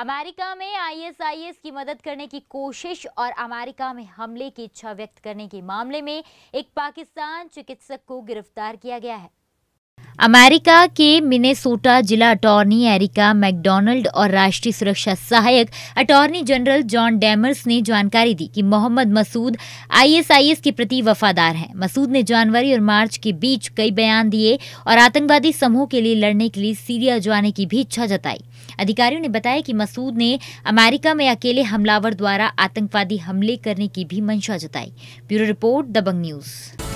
America में ISIS की मदद करने की कोशिश और अमेरिका में हमले की इच्छा व्यक्त करने के मामले में एक पाकिस्तान चिकित्सक को गिरफ्तार किया गया है अमेरिका के मिनेसोटा जिला अटॉर्नी एरिका मैकडोनल्ड और राष्ट्रीय सुरक्षा सहायक अटॉर्नी जनरल जॉन डैमर्स ने जानकारी दी कि मोहम्मद मसूद आईएसआईएस के प्रति वफादार हैं मसूद ने जनवरी और मार्च के बीच कई बयान दिए और आतंकवादी समूह के लिए लड़ने के लिए सीरिया जाने की भी इच्छा जताई अधिकारियों ने बताया कि मसूद ने अमेरिका में अकेले हमलावर द्वारा आतंकवादी हमले करने की भी मंशा जताई ब्यूरो रिपोर्ट दबंग न्यूज़